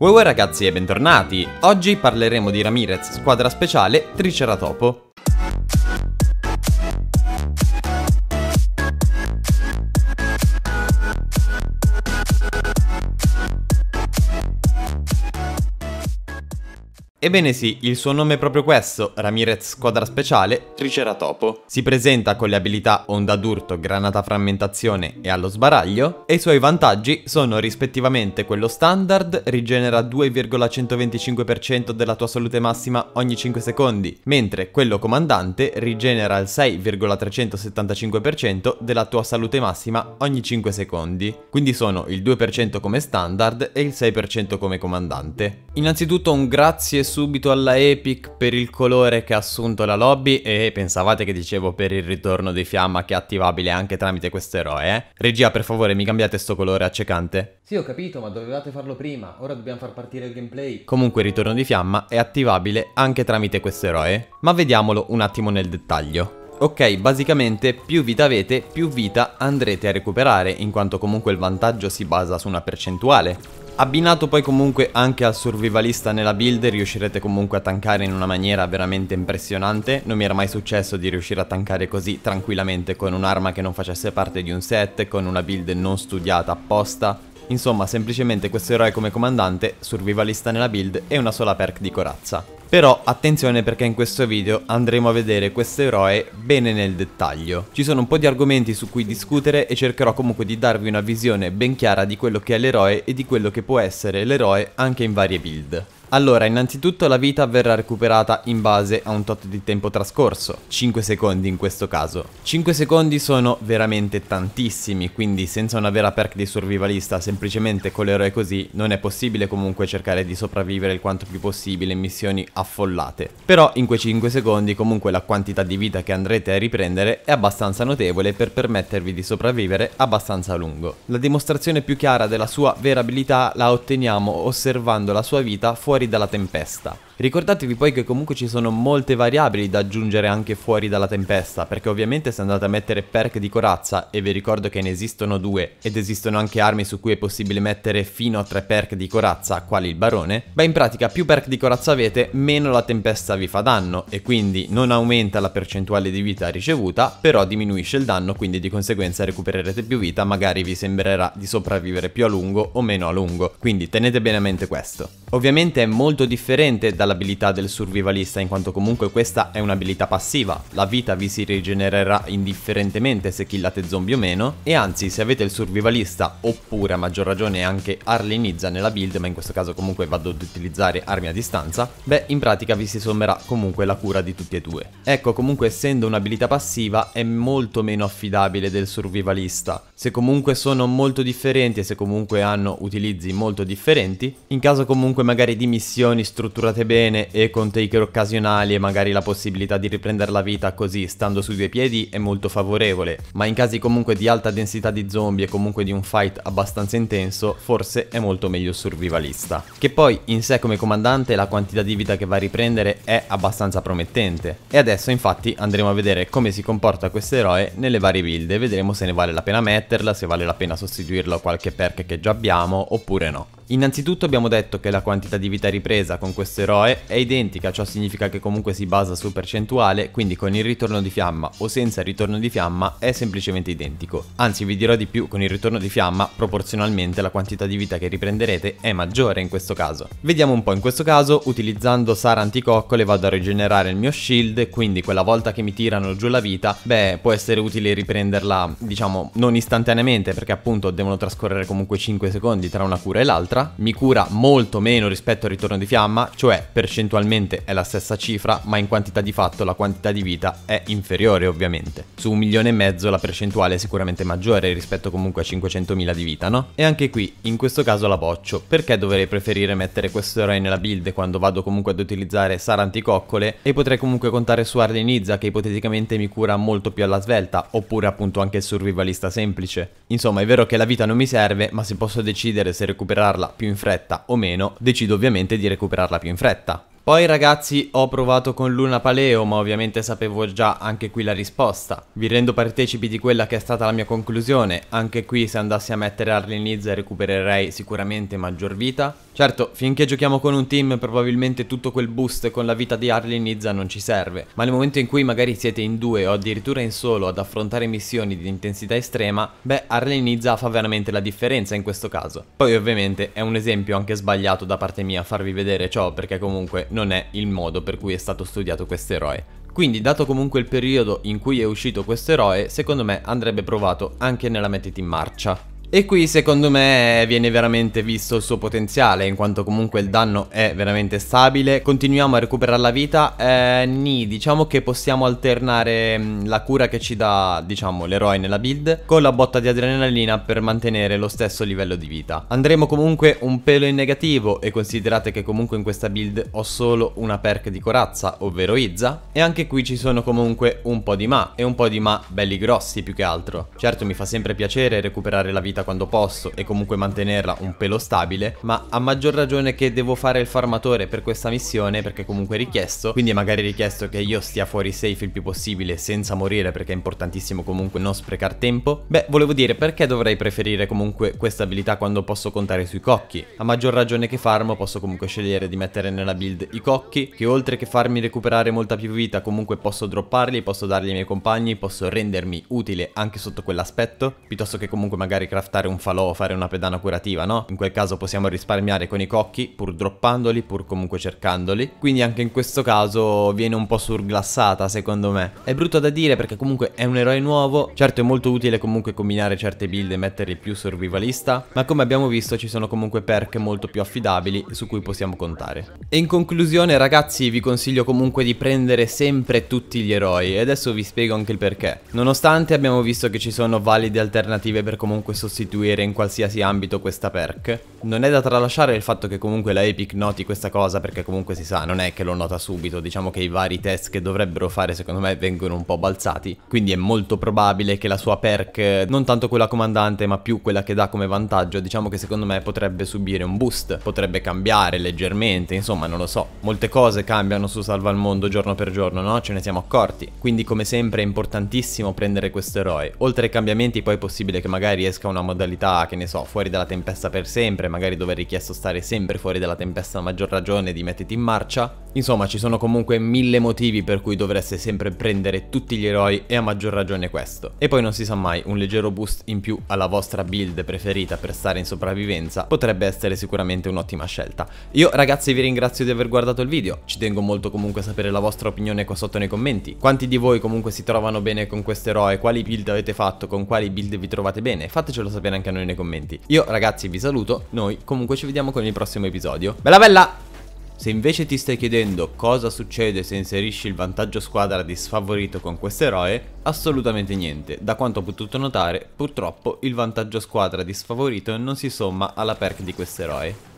Wow ragazzi e bentornati! Oggi parleremo di Ramirez, squadra speciale Triceratopo. Ebbene sì, il suo nome è proprio questo, Ramirez Squadra Speciale, Triceratopo. Si presenta con le abilità Onda d'urto, Granata Frammentazione e Allo Sbaraglio, e i suoi vantaggi sono rispettivamente quello standard, rigenera 2,125% della tua salute massima ogni 5 secondi, mentre quello comandante rigenera il 6,375% della tua salute massima ogni 5 secondi. Quindi sono il 2% come standard e il 6% come comandante. Innanzitutto un grazie subito alla Epic per il colore che ha assunto la lobby e pensavate che dicevo per il ritorno di fiamma che è attivabile anche tramite questo eroe, eh? Regia per favore mi cambiate sto colore accecante. Sì ho capito ma dovevate farlo prima, ora dobbiamo far partire il gameplay. Comunque il ritorno di fiamma è attivabile anche tramite questo eroe, ma vediamolo un attimo nel dettaglio. Ok, basicamente più vita avete, più vita andrete a recuperare, in quanto comunque il vantaggio si basa su una percentuale. Abbinato poi comunque anche al survivalista nella build riuscirete comunque a tankare in una maniera veramente impressionante, non mi era mai successo di riuscire a tankare così tranquillamente con un'arma che non facesse parte di un set, con una build non studiata apposta, insomma semplicemente questo eroe come comandante, survivalista nella build e una sola perk di corazza. Però attenzione perché in questo video andremo a vedere questo eroe bene nel dettaglio. Ci sono un po' di argomenti su cui discutere e cercherò comunque di darvi una visione ben chiara di quello che è l'eroe e di quello che può essere l'eroe anche in varie build. Allora, innanzitutto la vita verrà recuperata in base a un tot di tempo trascorso, 5 secondi in questo caso. 5 secondi sono veramente tantissimi, quindi senza una vera perk di survivalista, semplicemente con l'eroe così, non è possibile comunque cercare di sopravvivere il quanto più possibile in missioni affollate. Però in quei 5 secondi comunque la quantità di vita che andrete a riprendere è abbastanza notevole per permettervi di sopravvivere abbastanza a lungo. La dimostrazione più chiara della sua vera abilità la otteniamo osservando la sua vita fuori fuori dalla tempesta. Ricordatevi poi che comunque ci sono molte variabili da aggiungere anche fuori dalla tempesta, perché ovviamente se andate a mettere perk di corazza, e vi ricordo che ne esistono due, ed esistono anche armi su cui è possibile mettere fino a tre perk di corazza, quali il barone, beh in pratica più perk di corazza avete, meno la tempesta vi fa danno, e quindi non aumenta la percentuale di vita ricevuta, però diminuisce il danno, quindi di conseguenza recupererete più vita, magari vi sembrerà di sopravvivere più a lungo o meno a lungo, quindi tenete bene a mente questo. Ovviamente è molto differente dalla l'abilità del survivalista in quanto comunque questa è un'abilità passiva, la vita vi si rigenererà indifferentemente se killate zombie o meno e anzi se avete il survivalista oppure a maggior ragione anche arlenizza nella build ma in questo caso comunque vado ad utilizzare armi a distanza, beh in pratica vi si sommerà comunque la cura di tutti e due. Ecco comunque essendo un'abilità passiva è molto meno affidabile del survivalista, se comunque sono molto differenti e se comunque hanno utilizzi molto differenti, in caso comunque magari di missioni strutturate bene bene e con taker occasionali e magari la possibilità di riprendere la vita così stando sui due piedi è molto favorevole, ma in casi comunque di alta densità di zombie e comunque di un fight abbastanza intenso forse è molto meglio survivalista. Che poi in sé come comandante la quantità di vita che va a riprendere è abbastanza promettente. E adesso infatti andremo a vedere come si comporta questo eroe nelle varie build e vedremo se ne vale la pena metterla, se vale la pena sostituirlo a qualche perk che già abbiamo oppure no. Innanzitutto abbiamo detto che la quantità di vita ripresa con questo eroe è identica, ciò significa che comunque si basa su percentuale, quindi con il ritorno di fiamma o senza il ritorno di fiamma è semplicemente identico. Anzi vi dirò di più, con il ritorno di fiamma proporzionalmente la quantità di vita che riprenderete è maggiore in questo caso. Vediamo un po', in questo caso utilizzando Sara Anticoccole vado a rigenerare il mio shield, quindi quella volta che mi tirano giù la vita, beh può essere utile riprenderla diciamo non istantaneamente perché appunto devono trascorrere comunque 5 secondi tra una cura e l'altra, destra, mi cura molto meno rispetto al ritorno di fiamma, cioè percentualmente è la stessa cifra, ma in quantità di fatto la quantità di vita è inferiore ovviamente. Su un milione e mezzo la percentuale è sicuramente maggiore rispetto comunque a 500.000 di vita, no? E anche qui, in questo caso la boccio, perché dovrei preferire mettere questo eroe nella build quando vado comunque ad utilizzare Sara anticoccole e potrei comunque contare su Ardenizza che ipoteticamente mi cura molto più alla svelta, oppure appunto anche il survivalista semplice. Insomma è vero che la vita non mi serve, ma se posso decidere se recuperarla più in fretta o meno, decido ovviamente di recuperarla più in fretta. Poi ragazzi ho provato con Luna Paleo ma ovviamente sapevo già anche qui la risposta. Vi rendo partecipi di quella che è stata la mia conclusione, anche qui se andassi a mettere Arlen Izza recupererei sicuramente maggior vita. Certo, finché giochiamo con un team probabilmente tutto quel boost con la vita di Arlen Izza non ci serve, ma nel momento in cui magari siete in due o addirittura in solo ad affrontare missioni di intensità estrema, beh Arlen Izza fa veramente la differenza in questo caso. Poi ovviamente è un esempio anche sbagliato da parte mia farvi vedere ciò perché comunque non non è il modo per cui è stato studiato questo eroe. Quindi dato comunque il periodo in cui è uscito questo eroe, secondo me andrebbe provato anche nella mettita in marcia. E qui secondo me viene veramente visto il suo potenziale in quanto comunque il danno è veramente stabile Continuiamo a recuperare la vita eh, Ni diciamo che possiamo alternare mm, la cura che ci dà diciamo l'eroe nella build Con la botta di adrenalina per mantenere lo stesso livello di vita Andremo comunque un pelo in negativo e considerate che comunque in questa build ho solo una perk di corazza ovvero Izza E anche qui ci sono comunque un po' di ma e un po' di ma belli grossi più che altro Certo mi fa sempre piacere recuperare la vita vita quando posso e comunque mantenerla un pelo stabile, ma a maggior ragione che devo fare il farmatore per questa missione perché comunque è richiesto, quindi è magari richiesto che io stia fuori safe il più possibile senza morire perché è importantissimo comunque non sprecare tempo. Beh, volevo dire perché dovrei preferire comunque questa abilità quando posso contare sui cocchi? A maggior ragione che farmo posso comunque scegliere di mettere nella build i cocchi che oltre che farmi recuperare molta più vita comunque posso dropparli, posso darli ai miei compagni, posso rendermi utile anche sotto quell'aspetto, piuttosto che comunque magari craftare craftare un falò o fare una pedana curativa, no? In quel caso possiamo risparmiare con i cocchi, pur droppandoli, pur comunque cercandoli. Quindi anche in questo caso viene un po' surglassata, secondo me. È brutto da dire perché comunque è un eroe nuovo. Certo è molto utile comunque combinare certe build e metterli più survivalista, ma come abbiamo visto ci sono comunque perk molto più affidabili su cui possiamo contare. E in conclusione ragazzi vi consiglio comunque di prendere sempre tutti gli eroi e adesso vi spiego anche il perché. Nonostante abbiamo visto che ci sono valide alternative per comunque sostenere sostituire in qualsiasi ambito questa perk. Non è da tralasciare il fatto che comunque la Epic noti questa cosa perché comunque si sa, non è che lo nota subito, diciamo che i vari test che dovrebbero fare secondo me vengono un po' balzati, quindi è molto probabile che la sua perk, non tanto quella comandante ma più quella che dà come vantaggio, diciamo che secondo me potrebbe subire un boost, potrebbe cambiare leggermente, insomma non lo so, molte cose cambiano su Salva il Mondo giorno per giorno, no? Ce ne siamo accorti, quindi come sempre è importantissimo prendere questo eroe, oltre ai cambiamenti poi è possibile che magari esca una modalità, che ne so, fuori dalla tempesta per sempre, magari dove è richiesto stare sempre fuori dalla tempesta a maggior ragione di mettiti in marcia, Insomma, ci sono comunque mille motivi per cui dovreste sempre prendere tutti gli eroi e a maggior ragione questo. E poi non si sa mai, un leggero boost in più alla vostra build preferita per stare in sopravvivenza potrebbe essere sicuramente un'ottima scelta. Io ragazzi vi ringrazio di aver guardato il video, ci tengo molto comunque a sapere la vostra opinione qua sotto nei commenti. Quanti di voi comunque si trovano bene con questo eroe, quali build avete fatto, con quali build vi trovate bene, fatecelo sapere anche a noi nei commenti. Io ragazzi vi saluto, noi comunque ci vediamo con il prossimo episodio. Bella bella! Se invece ti stai chiedendo cosa succede se inserisci il vantaggio squadra di sfavorito con questo eroe, assolutamente niente. Da quanto ho potuto notare, purtroppo il vantaggio squadra di sfavorito non si somma alla perk di questo eroe.